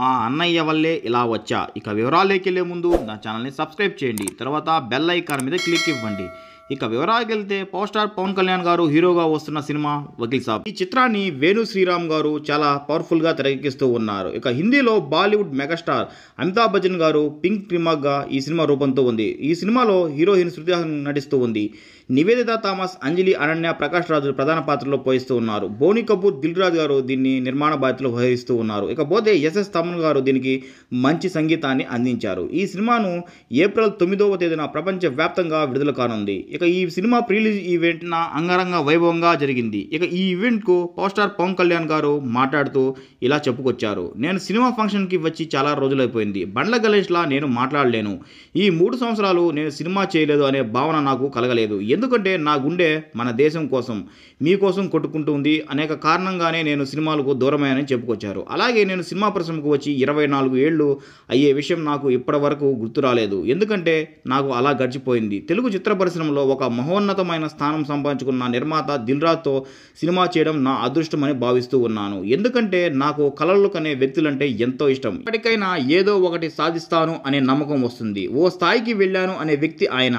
మా అన్నయ్య వల్లే ఇలా వచ్చా ఇక వివరాలేకెళ్ళే ముందు నా ఛానల్ని సబ్స్క్రైబ్ చేయండి తర్వాత బెల్ ఐకాన్ మీద క్లిక్ ఇవ్వండి ఇక వివరాలకి వెళ్తే పవర్ స్టార్ పవన్ కళ్యాణ్ గారు హీరోగా వస్తున్న సినిమా వకీల్ సాబ్ ఈ చిత్రాన్ని వేణు శ్రీరామ్ గారు చాలా పవర్ఫుల్గా తెరకెక్కిస్తూ ఉన్నారు ఇక హిందీలో బాలీవుడ్ మెగాస్టార్ అమితాబ్ బచ్చన్ గారు పింక్ గా ఈ సినిమా రూపంతో ఉంది ఈ సినిమాలో హీరోయిన్ శృతి నటిస్తూ ఉంది నివేదిత థామస్ అంజలి అనన్య ప్రకాష్ రాజు ప్రధాన పాత్రలో పోయిస్తూ ఉన్నారు బోని కపూర్ దిల్ రాజు గారు దీన్ని నిర్మాణ బాధ్యతలు వహిస్తూ ఉన్నారు ఇకపోతే ఎస్ఎస్ తమన్ గారు దీనికి మంచి సంగీతాన్ని అందించారు ఈ సినిమాను ఏప్రిల్ తొమ్మిదవ తేదీన ప్రపంచ వ్యాప్తంగా విడుదల కానుంది ఇక ఈ సినిమా ప్రీలీజ్ ఈవెంట్ నా అంగరంగ వైభవంగా జరిగింది ఇక ఈ ఈవెంట్కు పవర్ స్టార్ పవన్ కళ్యాణ్ గారు మాట్లాడుతూ ఇలా చెప్పుకొచ్చారు నేను సినిమా ఫంక్షన్కి వచ్చి చాలా రోజులైపోయింది బండ్ల గణేష్లా నేను మాట్లాడలేను ఈ మూడు సంవత్సరాలు నేను సినిమా చేయలేదు అనే భావన నాకు కలగలేదు ఎందుకంటే నా గుండె మన దేశం కోసం మీకోసం కొట్టుకుంటుంది అనేక కారణంగానే నేను సినిమాలకు దూరమయ్యానని చెప్పుకొచ్చారు అలాగే నేను సినిమా పరిశ్రమకు వచ్చి ఇరవై నాలుగు ఏళ్ళు అయ్యే విషయం నాకు ఇప్పటి వరకు గుర్తు రాలేదు ఎందుకంటే నాకు అలా గడిచిపోయింది తెలుగు చిత్ర పరిశ్రమలో ఒక మహోన్నతమైన స్థానం సంపాదించుకున్న నిర్మాత దిల్రాజ్తో సినిమా చేయడం నా అదృష్టమని భావిస్తూ ఉన్నాను ఎందుకంటే నాకు కలలు కనే వ్యక్తులంటే ఎంతో ఇష్టం ఇప్పటికైనా ఏదో ఒకటి సాధిస్తాను అనే నమ్మకం వస్తుంది ఓ స్థాయికి వెళ్ళాను అనే వ్యక్తి ఆయన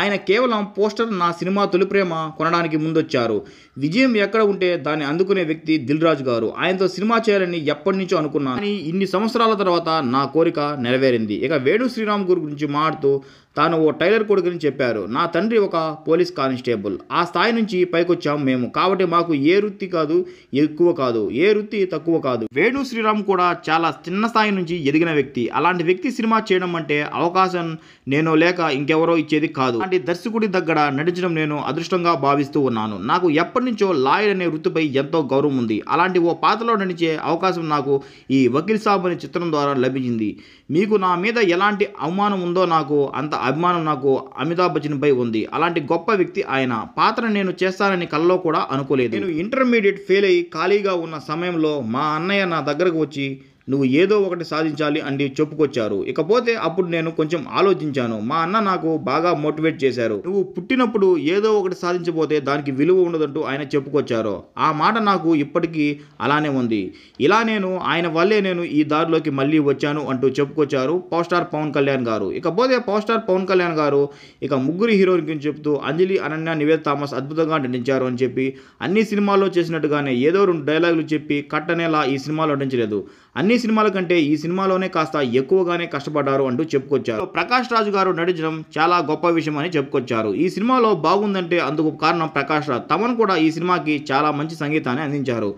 ఆయన కేవలం పోస్టర్ నా సినిమా తొలి ప్రేమ కొనడానికి ముందొచ్చారు విజయం ఎక్కడ ఉంటే దాన్ని అందుకునే వ్యక్తి దిల్రాజ్ గారు ఆయనతో సినిమా చేయాలని ఎప్పటి నుంచో అనుకున్నాను ఇన్ని సంవత్సరాల తర్వాత నా కోరిక నెరవేరింది ఇక వేణు శ్రీరామ్ గురి గురించి మాట్లాడుతూ తాను ఓ టైలర్ కొడుకుని చెప్పారు నా తండ్రి ఒక పోలీస్ కానిస్టేబుల్ ఆ స్థాయి నుంచి పైకొచ్చాము మేము కాబట్టి మాకు ఏ వృత్తి కాదు ఎక్కువ కాదు ఏ వృత్తి తక్కువ కాదు వేణు శ్రీరామ్ కూడా చాలా చిన్న స్థాయి నుంచి ఎదిగిన వ్యక్తి అలాంటి వ్యక్తి సినిమా చేయడం అంటే అవకాశం నేను లేక ఇంకెవరో ఇచ్చేది కాదు అలాంటి దర్శకుడి దగ్గర నటించడం నేను అదృష్టంగా భావిస్తూ ఉన్నాను నాకు ఎప్పటి నుంచో లాయర్ అనే వృత్తిపై ఎంతో గౌరవం ఉంది అలాంటి ఓ పాత్రలో నడిచే అవకాశం నాకు ఈ వకీల్ సాబ్ అనే చిత్రం ద్వారా లభించింది మీకు నా మీద ఎలాంటి అవమానం ఉందో నాకు అంత అభిమానం నాకు అమితాబ్ బచ్చన్ పై ఉంది అలాంటి గొప్ప వ్యక్తి ఆయన పాత్ర నేను చేస్తానని కల్లో కూడా అనుకోలేదు నేను ఇంటర్మీడియట్ ఫెయిల్ అయ్యి ఖాళీగా ఉన్న సమయంలో మా అన్నయ్య నా దగ్గరకు వచ్చి నువ్వు ఏదో ఒకటి సాధించాలి అని చెప్పుకొచ్చారు ఇకపోతే అప్పుడు నేను కొంచెం ఆలోచించాను మా అన్న నాకు బాగా మోటివేట్ చేశారు నువ్వు పుట్టినప్పుడు ఏదో ఒకటి సాధించబోతే దానికి విలువ ఉండదంటూ ఆయన చెప్పుకొచ్చారు ఆ మాట నాకు ఇప్పటికీ అలానే ఉంది ఇలా నేను ఆయన వల్లే నేను ఈ దారిలోకి మళ్ళీ వచ్చాను అంటూ చెప్పుకొచ్చారు పవర్ స్టార్ పవన్ కళ్యాణ్ గారు ఇకపోతే పవర్ స్టార్ పవన్ కళ్యాణ్ గారు ఇక ముగ్గురు హీరోయిన్ గురించి చెప్తూ అంజలి అనన్య నివేద్ థామస్ అద్భుతంగా నటించారు అని చెప్పి అన్ని సినిమాల్లో చేసినట్టుగానే ఏదో రెండు డైలాగులు చెప్పి కట్టనేలా ఈ సినిమాలో నటించలేదు అన్ని అన్ని సినిమాల కంటే ఈ సినిమాలోనే కాస్త ఎక్కువగానే కష్టపడ్డారు అంటూ చెప్పుకొచ్చారు ప్రకాష్ రాజు గారు నటించడం చాలా గొప్ప విషయం అని చెప్పుకొచ్చారు ఈ సినిమాలో బాగుందంటే అందుకు కారణం ప్రకాష్ రాజ్ తమను కూడా ఈ సినిమాకి చాలా మంచి సంగీతాన్ని అందించారు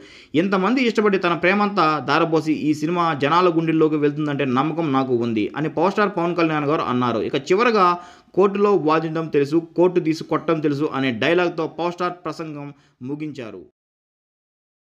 ఇంతమంది ఇష్టపడి తన ప్రేమంతా దారబోసి ఈ సినిమా జనాల గుండెల్లోకి వెళ్తుందంటే నమ్మకం నాకు ఉంది అని పవర్ స్టార్ పవన్ కళ్యాణ్ గారు అన్నారు ఇక చివరగా కోర్టులో వాదించడం తెలుసు కోర్టు తీసుకొట్టడం తెలుసు అనే డైలాగ్తో పవర్ స్టార్ ప్రసంగం ముగించారు